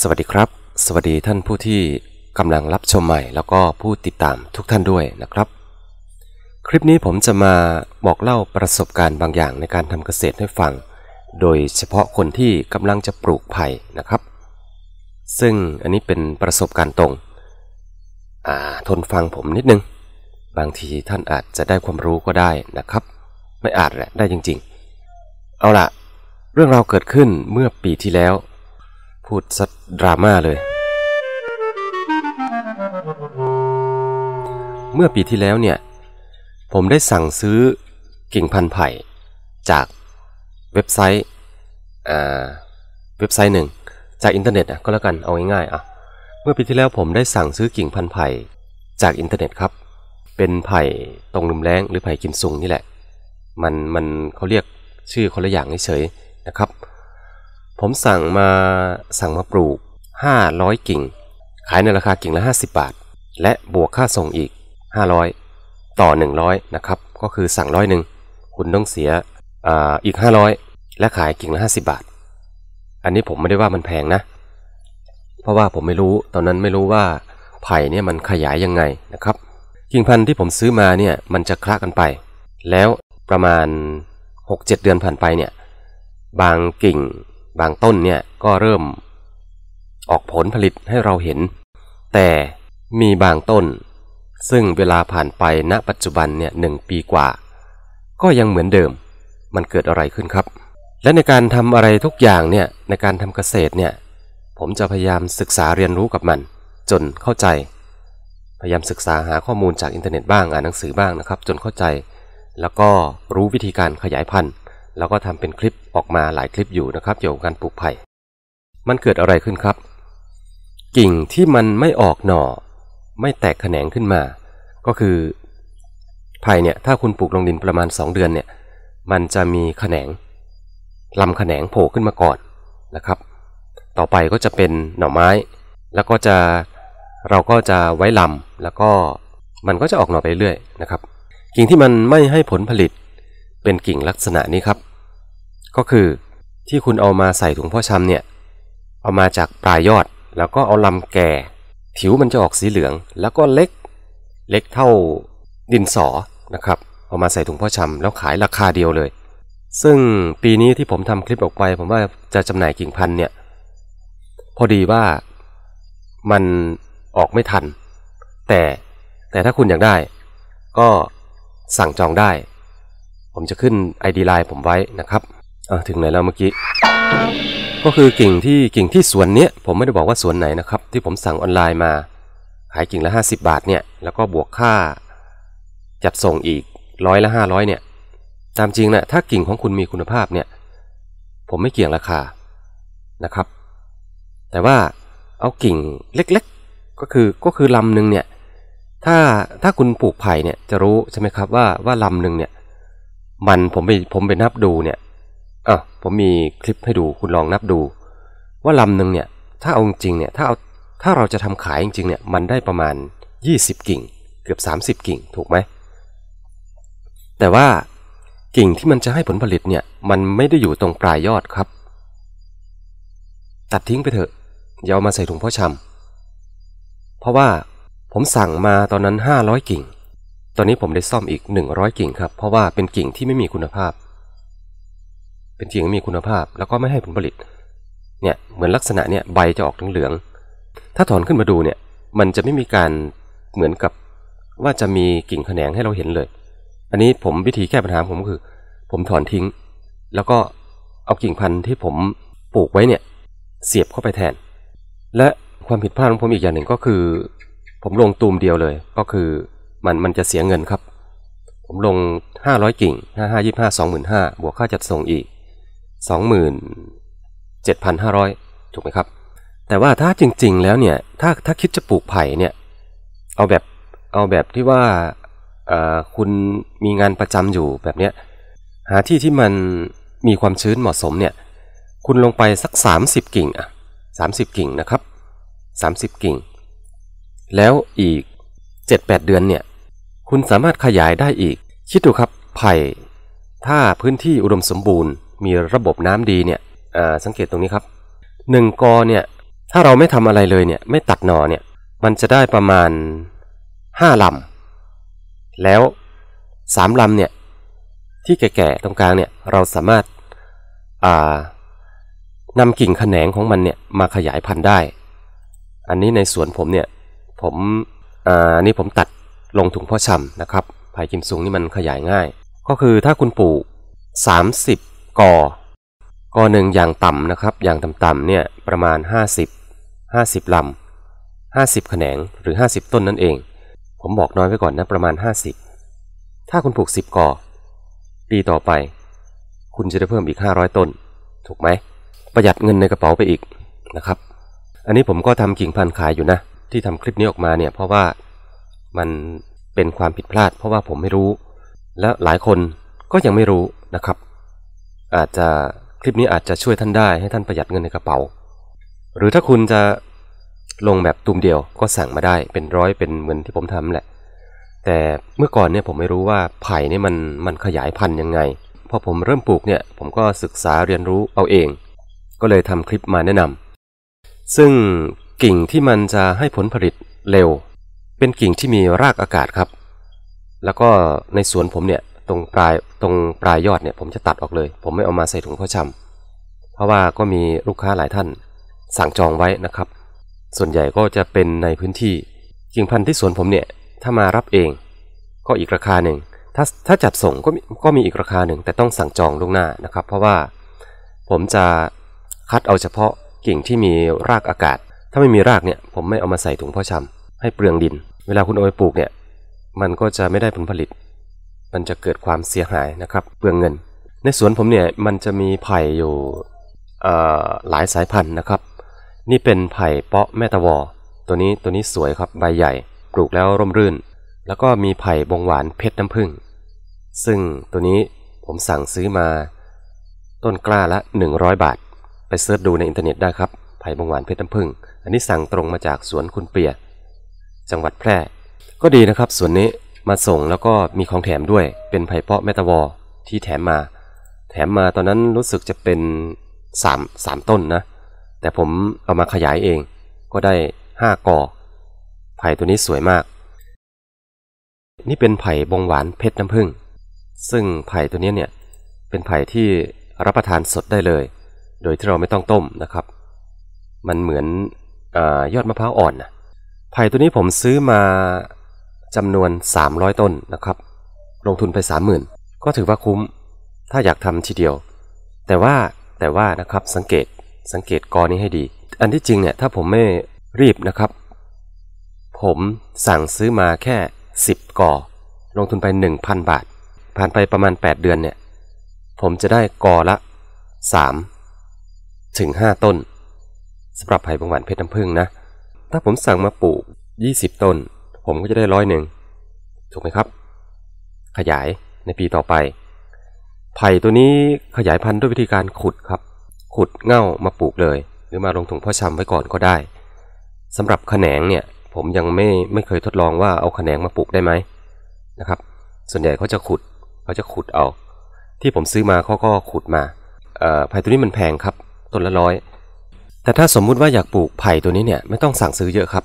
สวัสดีครับสวัสดีท่านผู้ที่กำลังรับชมใหม่แล้วก็ผู้ติดตามทุกท่านด้วยนะครับ คลิปนี้ผมจะมาบอกเล่าประสบการณ์บางอย่างในการทำเกษตรให้ฟัง โดยเฉพาะคนที่กำลังจะปลูกไผ่นะครับ ซึ่งอันนี้เป็นประสบการณ์ตรงทนฟังผมนิดนึง บางทีท่านอาจจะได้ความรู้ก็ได้นะครับ ไม่อาจแหละได้จริงๆ เอาละเรื่องราวเกิดขึ้นเมื่อปีที่แล้วพูดสัดดราม่าเลย เมื่อปีที่แล้วเนี่ย ผม ได้สั่งซื้อกิ่งพันธุ์ไผ่จากเว็บไซต์เว็บไซต์หนึ่งจากอินเทอร์เน็ตก็แล้วกันเอาง่ายๆอ่ะ เมื่อปีที่แล้วผมได้สั่งซื้อกิ่งพันธุ์ไผ่จากอินเทอร์เน็ตครับ เป็นไผ่ตรงลุมแรงหรือไผ่กิมซุงนี่แหละมันมันเขาเรียกชื่อคนละอย่างเฉยๆนะครับผมสั่งมาสั่งมาปลูก 500 กิ่ง ขายในราคากิ่งละ50 บาท และบวกค่าส่งอีก 500 ต่อ 100นะครับก็คือสั่งร้อยหนึ่งคุณต้องเสียออีก 500 และขายกิ่งละ50 บาท อันนี้ผมไม่ได้ว่ามันแพงนะเพราะว่าผมไม่รู้ตอนนั้นไม่รู้ว่าไผ่เนี่ยมันขยายยังไงนะครับกิ่งพันธุ์ที่ผมซื้อมาเนี่ยมันจะคละกันไป แล้วประมาณ 6-7เดือนผ่านไปเนี่ยบางกิ่งบางต้นเนี่ยก็เริ่มออกผลผลิตให้เราเห็น แต่มีบางต้น ซึ่งเวลาผ่านไปณปัจจุบันเนี่ยหนึ่งปีกว่า ก็ยังเหมือนเดิมมันเกิดอะไรขึ้นครับ และในการทำอะไรทุกอย่างเนี่ยในการทำเกษตรเนี่ยผมจะพยายามศึกษาเรียนรู้กับมัน จนเข้าใจ พยายามศึกษาหาข้อมูลจากอินเทอร์เน็ตบ้างอ่านหนังสือบ้างนะครับ จนเข้าใจ แล้วก็รู้วิธีการขยายพันธุ์เล้วก็ทำเป็นคลิปออกมาหลายคลิปอยู่นะครับ เกี่ยวกับการปลูกไผ่ มันเกิดอะไรขึ้นครับ กิ่งที่มันไม่ออกหน่อ ไม่แตกแขนงขึ้นมา ก็คือไผ่เนี่ยถ้าคุณปลูกลงดินประมาณ 2 เดือนเนี่ยมันจะมีแขนงลำแขนงโผล่ขึ้นมาก่อนนะครับ ต่อไปก็จะเป็นหน่อไม้ แล้วก็จะเราก็จะไว้ลำแล้วก็มันก็จะออกหน่อไปเรื่อยนะครับกิ่งที่มันไม่ให้ผลผลิตเป็นกิ่งลักษณะนี้ครับ ก็คือที่คุณเอามาใส่ถุงพ่อชำเนี่ยเอามาจากปลายยอดแล้วก็เอาลำแก่ผิวมันจะออกสีเหลือง แล้วก็เล็กเล็กเท่าดินสอนะครับ เอามาใส่ถุงพ่อชำ แล้วขายราคาเดียวเลย ซึ่งปีนี้ที่ผมทำคลิปออกไปผมว่าจะจำหน่ายกิ่งพันเนี่ยพอดีว่ามันออกไม่ทัน แต่แต่ถ้าคุณอยากได้ ก็สั่งจองได้ผมจะขึ้น ID Line ผมไว้นะครับถึงไหนแล้วเมื่อกี้ ก็คือกิ่งที่กิ่งที่สวนเนี้ยผมไม่ได้บอกว่าสวนไหนนะครับที่ผมสั่งออนไลน์มาขายกิ่งละ 50 บาทเนี่ย แล้วก็บวกค่า จัดส่งอีกร้อยละ 500 เนี่ย ตามจริงนะถ้ากิ่งของคุณมีคุณภาพเนี่ยผมไม่เกี่ยงราคา นะครับ แต่ว่าเอากิ่งเล็กๆ ก็คือก็คือลำหนึ่งเนี่ย ถ้าถ้าคุณปลูกไผ่เนี่ยจะรู้ใช่ไหมครับว่าว่าลำหนึ่งเนี่ยมันผมไปผมไปนับดูเนี่ยอ่ะผมมีคลิปให้ดูคุณลองนับดู ว่าลำหนึ่งเนี่ยถ้าเอาจริงเนี่ยถ้าเอาถ้าเราจะทำขายจริงเนี่ยมันได้ประมาณ 20 กิ่ง เกือบ 30 กิ่งถูกไหม แต่ว่ากิ่งที่มันจะให้ผลผลิตเนี่ยมันไม่ได้อยู่ตรงปลายยอดครับ ตัดทิ้งไปเถอะอย่าเอามาใส่ถุงพ่อชำเพราะว่าผมสั่งมาตอนนั้น 500กิ่งตอนนี้ผมได้ซ่อมอีก 100 กิ่งครับ เพราะว่าเป็นกิ่งที่ไม่มีคุณภาพ เป็นกิ่งไม่มีคุณภาพแล้วก็ไม่ให้ผลผลิตเนี่ยเหมือนลักษณะเนี่ยใบจะออกเหลือง ถ้าถอนขึ้นมาดูเนี่ยมันจะไม่มีการเหมือนกับว่าจะมีกิ่งแขนงให้เราเห็นเลย อันนี้ผมวิธีแก้ปัญหาผมก็คือ ผมถอนทิ้ง แล้วก็เอากิ่งพันธุ์ที่ผมปลูกไว้เนี่ยเสียบเข้าไปแทน และความผิดพลาดของผมอีกอย่างหนึ่งก็คือ ผมลงตูมเดียวเลยก็คือมันมันจะเสียเงินครับ ผมลง 500 กิ่ง55 25 2 5บวกค่าจัดส่งอีก27,500 ถูกไหมครับ แต่ว่าถ้าจริงๆแล้วเนี่ย ถ้าถ้าคิดจะปลูกไผ่เนี่ยเอาแบบเอาแบบที่ว่าคุณมีงานประจำอยู่แบบเนี้ย หาที่ที่มันมีความชื้นเหมาะสมเนี่ย คุณลงไปสัก 30 กิ่งอ่ะ30 กิ่งนะครับ 30 กิ่ง แล้วอีก 7-8 เดือนเนี่ยคุณสามารถขยายได้อีก คิดดูครับ ไผ่ ถ้าพื้นที่อุดมสมบูรณ์ มีระบบน้ำดีเนี่ยสังเกตตรงนี้ครับหนึ่งกอเนี่ย ถ้าเราไม่ทำอะไรเลยเนี่ย ไม่ตัดหน่อเนี่ย มันจะได้ประมาณห้าลำ แล้วสามลำเนี่ย ที่แก่ ๆ ตรงกลางเนี่ย เราสามารถนำกิ่งแขนงของมันเนี่ยมาขยายพันธุ์ได้ อันนี้ในสวนผมเนี่ย ผมอันนี้ผมตัดลงถุงพ่อฉ่านะครับ ไผ่กิมซุงนี่มันขยายง่าย ก็คือถ้าคุณปลูก 30กอกอหนึ่งอย่างต่ำนะครับ อย่างต่ำๆเนี่ยประมาณ 50 50ลำ50แขนงหรือ 50 ต้นนั่นเอง ผมบอกน้อยไว้ก่อนนะประมาณ 50 ถ้าคุณปลูก 10กอปีต่อไป คุณจะได้เพิ่มอีก 500 ต้น ถูกไหม ประหยัดเงินในกระเป๋าไปอีกนะครับ อันนี้ผมก็ทำกิ่งพันธุ์ขายอยู่นะ ที่ทำคลิปนี้ออกมาเนี่ยเพราะว่ามันเป็นความผิดพลาดเพราะว่าผมไม่รู้ และหลายคนก็ยังไม่รู้นะครับ อาจจะคลิปนี้อาจจะช่วยท่านได้ให้ท่านประหยัดเงินในกระเป๋า หรือถ้าคุณจะลงแบบตุ่มเดียวก็สั่งมาได้เป็นร้อยเป็นเหมือนที่ผมทำแหละ แต่เมื่อก่อนเนี่ยผมไม่รู้ว่าไผ่เนี่ยมันมันขยายพันธุ์ยังไงพอผมเริ่มปลูกเนี่ยผมก็ศึกษาเรียนรู้เอาเอง ก็เลยทำคลิปมาแนะนำ ซึ่งกิ่งที่มันจะให้ผลผลิตเร็วเป็นกิ่งที่มีรากอากาศครับ แล้วก็ในสวนผมเนี่ยตรงปลายตรงปลายยอดเนี่ย ผมจะตัดออกเลย ผมไม่เอามาใส่ถุงข้อชำเพราะว่าก็มีลูกค้าหลายท่านสั่งจองไว้นะครับ ส่วนใหญ่ก็จะเป็นในพื้นที่กิ่งพันธุ์ที่สวนผมเนี่ยถ้ามารับเองก็อีกราคาหนึ่ง ถ้าถ้าจัดส่งก็ก็มีอีกราคาหนึ่งแต่ต้องสั่งจองล่วงหน้านะครับ เพราะว่าผมจะคัดเอาเฉพาะกิ่งที่มีรากอากาศ ถ้าไม่มีรากเนี่ย ผมไม่เอามาใส่ถุงพ่อชำให้เปลืองดิน เวลาคุณเอาไปปลูกเนี่ย มันก็จะไม่ได้ผลผลิต มันจะเกิดความเสียหายนะครับ เปลืองเงิน ในสวนผมเนี่ย มันจะมีไผ่อยู่หลายสายพันธุ์นะครับ นี่เป็นไผ่เปาะแม่ตะวอ ตัวนี้ตัวนี้สวยครับ ใบใหญ่ ปลูกแล้วร่มรื่น แล้วก็มีไผ่บงหวานเพชรน้ำผึ้ง ซึ่งตัวนี้ผมสั่งซื้อมาต้นกล้าละ 100 บาท ไปเสิร์ชดูในอินเทอร์เน็ตได้ครับ ไผ่บงหวานเพชรน้ำผึ้ง อันนี้สั่งตรงมาจากสวนคุณเปียจังหวัดแพร่ก็ดีนะครับ ส่วนนี้มาส่งแล้วก็มีของแถมด้วย เป็นไผ่เปาะแมตาวอที่แถมมา แถมมาตอนนั้นรู้สึกจะเป็น3 3ต้นนะแต่ผมเอามาขยายเองก็ได้ 5กอไผ่ตัวนี้สวยมาก นี่เป็นไผ่บงหวานเพชรน้ำผึ้งซึ่งไผ่ตัวนี้เนี่ยเป็นไผ่ที่รับประทานสดได้เลย โดยที่เราไม่ต้องต้มนะครับ มันเหมือยอดมะพร้าวอ่อนนะไผ่ตัวนี้ผมซื้อมาจำนวน 300 ต้นนะครับ ลงทุนไป 30,000ก็ถือว่าคุ้มถ้าอยากทำทีเดียว แต่ว่าแต่ว่านะครับสังเกตสังเกตกอนี้ให้ดี อันที่จริงเนี่ยถ้าผมไม่รีบนะครับ ผมสั่งซื้อมาแค่ 10กอลงทุนไป 1,000 บาท ผ่านไปประมาณ 8 เดือนเนี่ย ผมจะได้กอละ 3 ถึง 5 ต้นสำหรับไผ่บงหวานเพชรน้ำผึ้งนะถ้าผมสั่งมาปลูก 20 ต้น ผมก็จะได้ร้อยหนึ่ง ถูกไหมครับ ขยายในปีต่อไป ไผ่ตัวนี้ขยายพันธุ์ด้วยวิธีการขุดครับ ขุดเง่ามาปลูกเลย หรือมาลงถุงพ่อชำไว้ก่อนก็ได้ สำหรับขแขนงเนี่ย ผมยังไม่ไม่เคยทดลองว่าเอาขแขนงมาปลูกได้ไหมนะครับ ส่วนใหญ่เขาจะขุด เขาจะขุดเอา ที่ผมซื้อมาเขาก็ขุดมาไผ่ตัวนี้มันแพงครับ ต้นละร้อยแต่ถ้าสมมุติว่าอยากปลูกไผ่ตัวนี้เนี่ยไม่ต้องสั่งซื้อเยอะครับ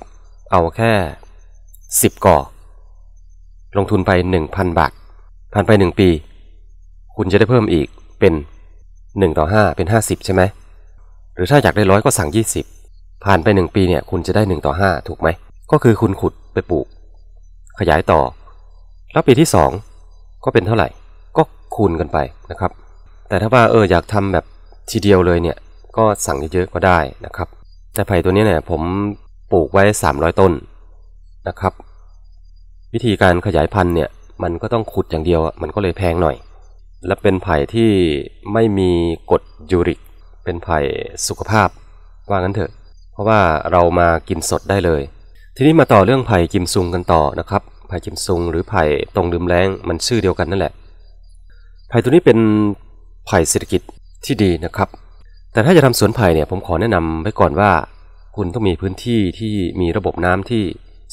เอาแค่ 10 ก่อ ลงทุนไป 1,000 บาท ผ่านไป 1 ปี คุณจะได้เพิ่มอีกเป็น 1 ต่อ 5 เป็น 50 ใช่ไหมหรือถ้าอยากได้ร้อยก็สั่ง 20 ผ่านไป 1 ปีเนี่ยคุณจะได้ 1 ต่อ 5 ถูกไหม ก็คือคุณขุดไปปลูกขยายต่อ แล้วปีที่ 2 ก็เป็นเท่าไหร่ก็คูณกันไปนะครับ แต่ถ้าว่าเอออยากทำแบบทีเดียวเลยเนี่ยก็สั่งเยอะๆก็ได้นะครับแต่ไผ่ตัวนี้เนี่ยผมปลูกไว้ 300 ต้นนะครับ วิธีการขยายพันธุ์เนี่ยมันก็ต้องขุดอย่างเดียวมันก็เลยแพงหน่อย และเป็นไผ่ที่ไม่มีกรดยูริกเป็นไผ่สุขภาพว่างั้นเถอะ เพราะว่าเรามากินสดได้เลย ทีนี้มาต่อเรื่องไผ่กิมซุงกันต่อนะครับไผ่กิมซุง หรือไผ่ตรงดืมแรงมันชื่อเดียวกันนั่นแหละไผ่ตัวนี้เป็นไผ่เศรษฐกิจที่ดีนะครับแต่ถ้าจะทำสวนไผ่เนี่ยผมขอแนะนำไว้ก่อนว่า คุณต้องมีพื้นที่ที่มีระบบน้ำที่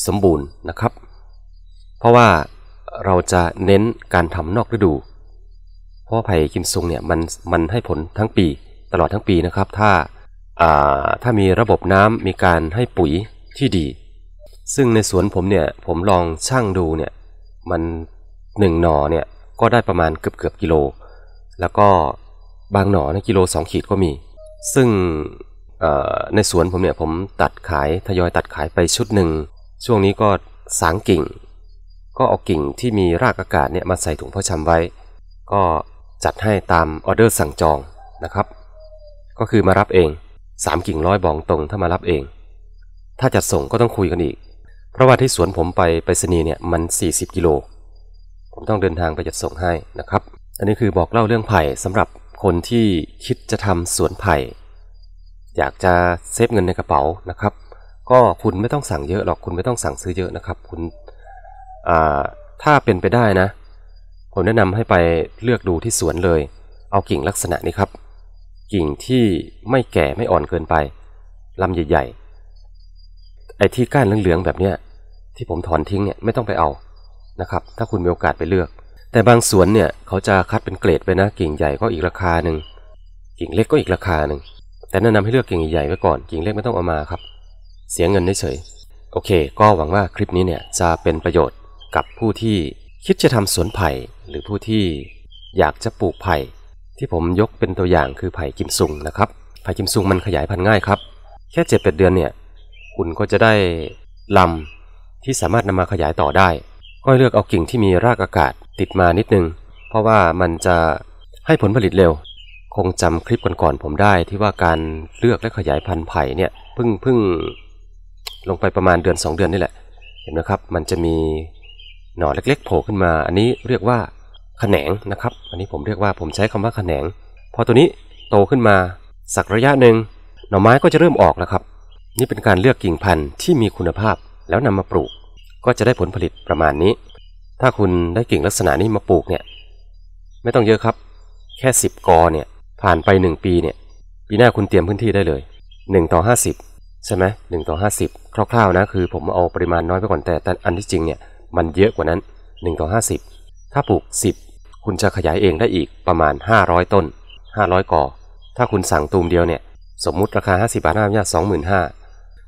สมบูรณ์นะครับ เพราะว่าเราจะเน้นการทำนอกฤดู เพราะไผ่กิมซุงเนี่ยมันมันให้ผลทั้งปีตลอดทั้งปีนะครับ ถ้าถ้ามีระบบน้ำมีการให้ปุ๋ยที่ดี ซึ่งในสวนผมเนี่ยผมลองช่างดูเนี่ยมันหนึ่งหน่อเนี่ยก็ได้ประมาณเกือบเกือบกิโล แล้วก็บางหน่อนกิโล 2 ขีดก็มีซึ่งในสวนผมเนี่ยผมตัดขายทยอยตัดขายไปชุดหนึ่ง ช่วงนี้ก็สางกิ่ง ก็เอากิ่งที่มีรากอากาศเนี่ยมาใส่ถุงพ่อชำไว้ ก็จัดให้ตามออเดอร์สั่งจองนะครับ ก็คือมารับเอง3กิ่งร้อยบองตรงถ้ามารับเอง ถ้าจัดส่งก็ต้องคุยกันอีกเพราะว่าที่สวนผมไปไปสนีเนี่ยมัน40กิโลผมต้องเดินทางไปจัดส่งให้นะครับอันนี้คือบอกเล่าเรื่องไผ่สำหรับคนที่คิดจะทำสวนไผ่ อยากจะเซฟเงินในกระเป๋านะครับ ก็คุณไม่ต้องสั่งเยอะหรอก คุณไม่ต้องสั่งซื้อเยอะนะครับ คุณถ้าเป็นไปได้นะ ผมแนะนำให้ไปเลือกดูที่สวนเลย เอากิ่งลักษณะนี้ครับ กิ่งที่ไม่แก่ไม่อ่อนเกินไปลำใหญ่ ๆไอ้ที่ก้านเหลืองๆแบบเนี้ยที่ผมถอนทิ้งเนี่ยไม่ต้องไปเอานะครับ ถ้าคุณมีโอกาสไปเลือกแต่บางสวนเนี่ยเขาจะคัดเป็นเกรดไปนะกิ่งใหญ่ก็อีกราคาหนึ่งกิ่งเล็กก็อีกราคาหนึ่งแต่แนะนำให้เลือกกิ่งใหญ่ไว้ก่อนกิ่งเล็กไม่ต้องเอามาครับ เสียเงินได้เฉยโอเค ก็หวังว่าคลิปนี้เนี่ยจะเป็นประโยชน์กับผู้ที่คิดจะทำสวนไผ่หรือผู้ที่อยากจะปลูกไผ่ ที่ผมยกเป็นตัวอย่างคือไผ่กิมซุงนะครับไผ่กิมซุงมันขยายพันธุ์ง่ายครับ แค่เจ็แดเดือนเนี่ยคุณก็จะได้ลำที่สามารถนำมาขยายต่อได้ก็เลือกเอากิ่งที่มีรากอากาศติดมานิดนึง เพราะว่ามันจะให้ผลผลิตเร็ว คงจำคลิปก่อนๆผมได้ที่ว่าการเลือกและขยายพันธุ์ไผ่เนี่ยพึ่งพึ่งลงไปประมาณเดือน 2 เดือนนี่แหละ เห็นไหมครับ มันจะมีหน่อเล็กๆโผล่ขึ้นมา อันนี้เรียกว่าขแขนงนะครับ อันนี้ผมเรียกว่าผมใช้คำว่าขแขนงพอตัวนี้โตขึ้นมาสักระยะหนึ่งหน่อไม้ก็จะเริ่มออกแล้วครับ นี่เป็นการเลือกกิ่งพันธุ์ที่มีคุณภาพแล้วนำมาปลูก ก็จะได้ผลผลิตประมาณนี้ถ้าคุณได้กิ่งลักษณะนี้มาปลูกเนี่ยไม่ต้องเยอะครับ แค่สิบกอเนี่ยผ่านไปหนึ่งปีเนี่ยปีหน้าคุณเตรียมพื้นที่ได้เลยหนึ่งต่อห้าสิบใช่ไหมหนึ่งต่อห้าสิบคร่าวๆนะคือผมเอาปริมาณน้อยไปก่อนแต่อันที่จริงเนี่ยมันเยอะกว่านั้นหนึ่งต่อห้าสิบถ้าปลูกสิบคุณจะขยายเองได้อีกประมาณห้าร้อยต้นห้าร้อยกอถ้าคุณสั่งตูมเดียวเนี่ยสมมุติราคาห้าสิบาทหน้าจะติสองหมื่นห้า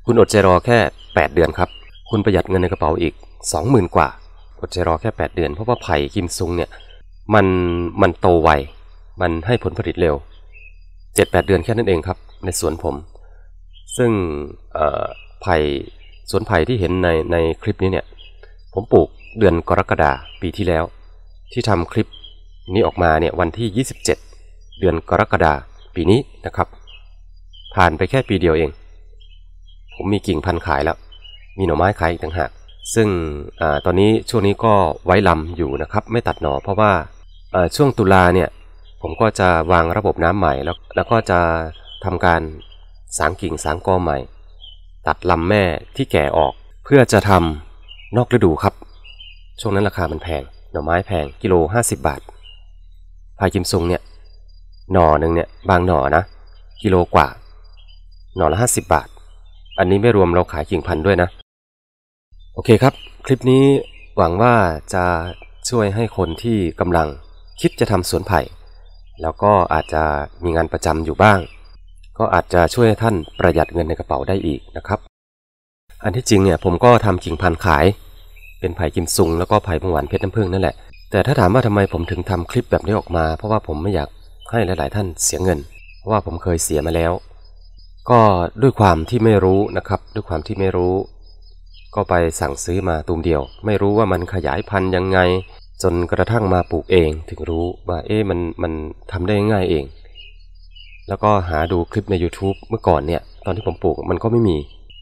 คุณอดใจรอแค่แปดเดือนครับ คุณประหยัดเงินในกระเป๋าอีกสองหมื่นกว่าอดใจรอแค่ 8 เดือนเพราะว่าไผ่กิมซุงเนี่ยมันมันโตไวมันให้ผลผลิตเร็ว 7-8 เดือนแค่นั้นเองครับในสวนผม ซึ่งไผ่สวนไผ่ที่เห็นในในคลิปนี้เนี่ยผมปลูกเดือนกรกฎาปีที่แล้ว ที่ทำคลิปนี้ออกมาเนี่ยวันที่ 27 เดือนกรกฎาปีนี้นะครับ ผ่านไปแค่ปีเดียวเอง ผมมีกิ่งพันขายแล้ว มีหน่อไม้ขายอีกต่างหากซึ่งตอนนี้ช่วงนี้ก็ไว้ลำอยู่นะครับ ไม่ตัดหนอเพราะว่าช่วงตุลาเนี่ย ผมก็จะวางระบบน้ำใหม่แล้วแล้วก็จะทำการสางกิ่งสางกอใหม่ ตัดลำแม่ที่แก่ออกเพื่อจะทำนอกฤดูครับ ช่วงนั้นราคามันแพงหน่อไม้แพงกิโล 50 บาทพายกิมซุงเนี่ย หน่อหนึ่งเนี่ย บางหน่อนะกิโลกว่าหน่อละ50 บาท อันนี้ไม่รวมเราขายกิ่งพันธุ์ด้วยนะโอเคครับคลิปนี้หวังว่าจะช่วยให้คนที่กำลังคิดจะทำสวนไผ่ แล้วก็อาจจะมีงานประจำอยู่บ้าง ก็อาจจะช่วยท่านประหยัดเงินในกระเป๋าได้อีกนะครับ อันที่จริงเนี่ยผมก็ทำกิ่งพันขาย เป็นไผ่กิมซุงแล้วก็ไผ่พงหวานเพชรน้ำผึ้งนั่นแหละแต่ถ้าถามว่าทำไมผมถึงทำคลิปแบบนี้ออกมา เพราะว่าผมไม่อยากให้หลาย ๆ ท่านเสียเงิน เพราะว่าผมเคยเสียมาแล้ว ก็ด้วยความที่ไม่รู้นะครับ ด้วยความที่ไม่รู้ก็ไปสั่งซื้อมาตูมเดียว ไม่รู้ว่ามันขยายพันธุ์ยังไง จนกระทั่งมาปลูกเอง ถึงรู้ว่าเอ๊ะมันมันทำได้ง่ายเอง แล้วก็หาดูคลิปใน YouTube เมื่อก่อนเนี่ย ตอนที่ผมปลูกมันก็ไม่มี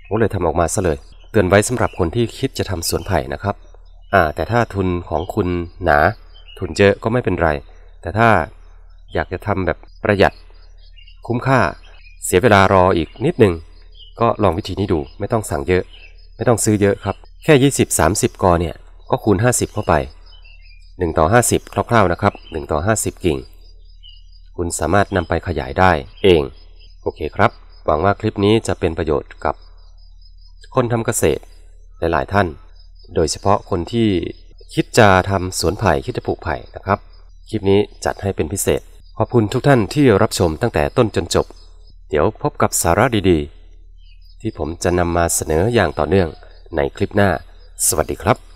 ผมเลยทำออกมาซะเลยเตือนไว้สำหรับคนที่คิดจะทำสวนไผ่นะครับอ่าแต่ถ้าทุนของคุณหนา ทุนเยอะก็ไม่เป็นไร แต่ถ้าอยากจะทำแบบประหยัด คุ้มค่า เสียเวลารออีกนิดหนึ่งก็ลองวิธีนี้ดู ไม่ต้องสั่งเยอะไม่ต้องซื้อเยอะครับ แค่ 20-30 กอเนี่ย ก็คูณ 50 เข้าไป1ต่อ50คร่าวๆนะครับ1ต่อ50 กิ่ง คุณสามารถนำไปขยายได้เอง โอเคครับ หวังว่าคลิปนี้จะเป็นประโยชน์กับ คนทำเกษตรหลายๆท่าน โดยเฉพาะคนที่คิดจะทำสวนไผ่คิดจะปลูกไผ่นะครับ คลิปนี้จัดให้เป็นพิเศษ ขอบคุณทุกท่านที่รับชมตั้งแต่ต้นจนจบ เดี๋ยวพบกับสาระดี ๆที่ผมจะนำมาเสนออย่างต่อเนื่องในคลิปหน้า สวัสดีครับ